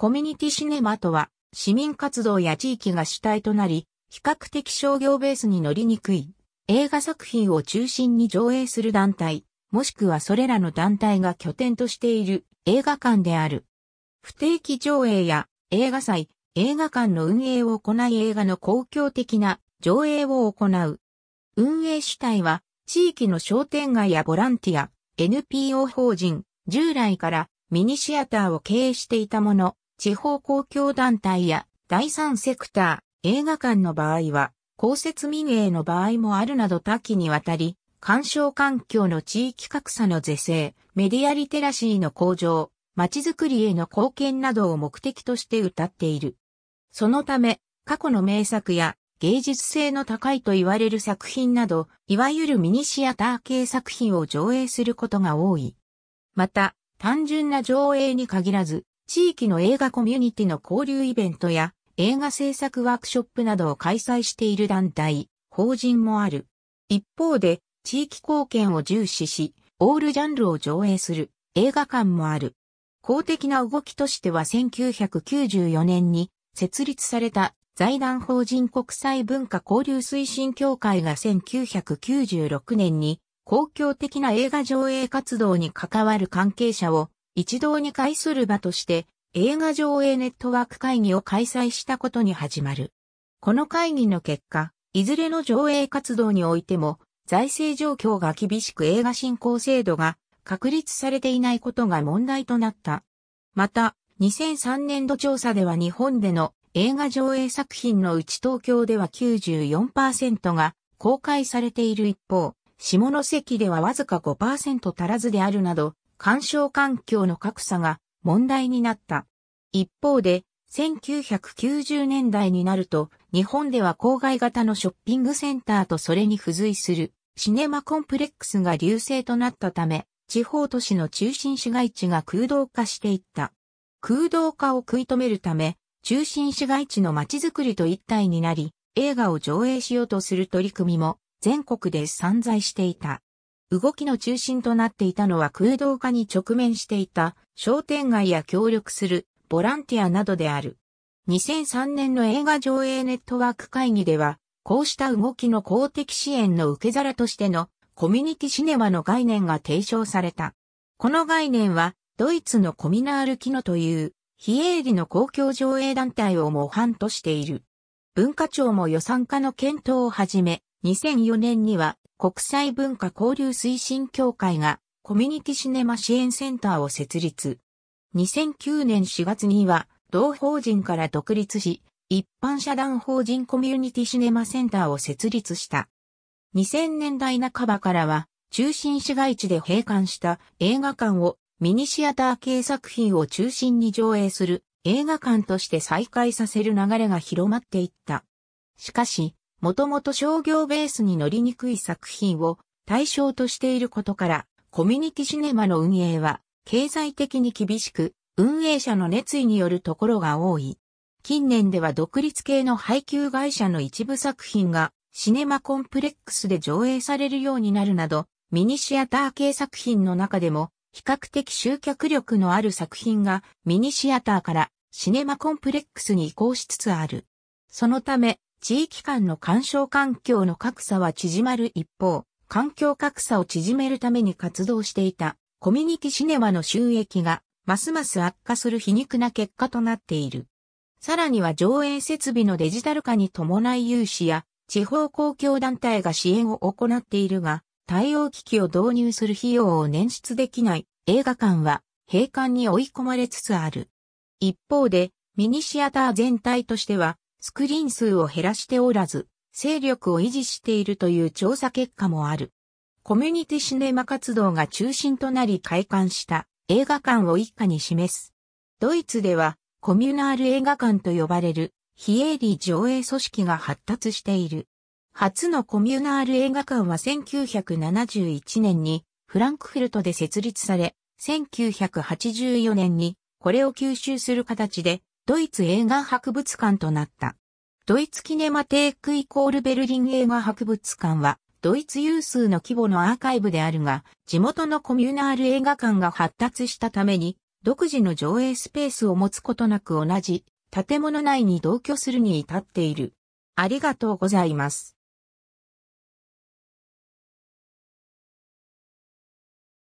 コミュニティシネマとは、市民活動や地域が主体となり、比較的商業ベースに乗りにくい、映画作品を中心に上映する団体、もしくはそれらの団体が拠点としている映画館である。不定期上映や映画祭、映画館の運営を行い映画の公共的な上映を行う。運営主体は地域の商店街やボランティア、NPO 法人、従来からミニシアターを経営していたもの、地方公共団体や第三セクター、映画館の場合は、公設民営の場合もあるなど多岐にわたり、干渉環境の地域格差の是正、メディアリテラシーの向上、街づくりへの貢献などを目的として歌っている。そのため、過去の名作や芸術性の高いと言われる作品など、いわゆるミニシアター系作品を上映することが多い。また、単純な上映に限らず、地域の映画コミュニティの交流イベントや映画制作ワークショップなどを開催している団体、法人もある。一方で、地域貢献を重視し、オールジャンルを上映する映画館もある。公的な動きとしては1994年に設立された財団法人国際文化交流推進協会が1996年に公共的な映画上映活動に関わる関係者を一堂に会する場として映画上映ネットワーク会議を開催したことに始まる。この会議の結果、いずれの上映活動においても財政状況が厳しく映画振興制度が確立されていないことが問題となった。また、2003年度調査では日本での映画上映作品のうち東京では94%が公開されている一方、下関ではわずか5%足らずであるなど、干渉環境の格差が問題になった。一方で、1990年代になると、日本では郊外型のショッピングセンターとそれに付随するシネマコンプレックスが流星となったため、地方都市の中心市街地が空洞化していった。空洞化を食い止めるため、中心市街地の街づくりと一体になり、映画を上映しようとする取り組みも全国で散在していた。動きの中心となっていたのは空洞化に直面していた商店街や協力するボランティアなどである。2003年の映画上映ネットワーク会議では、こうした動きの公的支援の受け皿としてのコミュニティシネマの概念が提唱された。この概念は、ドイツのコミナールキノという、非営利の公共上映団体を模範としている。文化庁も予算化の検討をはじめ、2004年には国際文化交流推進協会がコミュニティシネマ支援センターを設立。2009年4月には同法人から独立し、一般社団法人コミュニティシネマセンターを設立した。2000年代半ばからは、中心市街地で閉館した映画館をミニシアター系作品を中心に上映する映画館として再開させる流れが広まっていった。しかし、もともと商業ベースに乗りにくい作品を対象としていることから、コミュニティシネマの運営は経済的に厳しく、運営者の熱意によるところが多い。近年では独立系の配給会社の一部作品がシネマコンプレックスで上映されるようになるなど、ミニシアター系作品の中でも比較的集客力のある作品がミニシアターからシネマコンプレックスに移行しつつある。そのため、地域間の干渉環境の格差は縮まる一方、環境格差を縮めるために活動していたコミュニティシネマの収益がますます悪化する皮肉な結果となっている。さらには上映設備のデジタル化に伴い融資や地方公共団体が支援を行っているが、対応機器を導入する費用を捻出できない映画館は閉館に追い込まれつつある。一方で、ミニシアター全体としてはスクリーン数を減らしておらず、勢力を維持しているという調査結果もある。コミュニティシネマ活動が中心となり開館した映画館を一家に示す。ドイツではコミュナール映画館と呼ばれる非営利上映組織が発達している。初のコミュナール映画館は1971年にフランクフルトで設立され、1984年にこれを吸収する形でドイツ映画博物館となった。ドイツキネマテークイコールベルリン映画博物館は、ドイツ有数の規模のアーカイブであるが、地元のコミュナール映画館が発達したために、独自の上映スペースを持つことなく同じ建物内に同居するに至っている。ありがとうございます。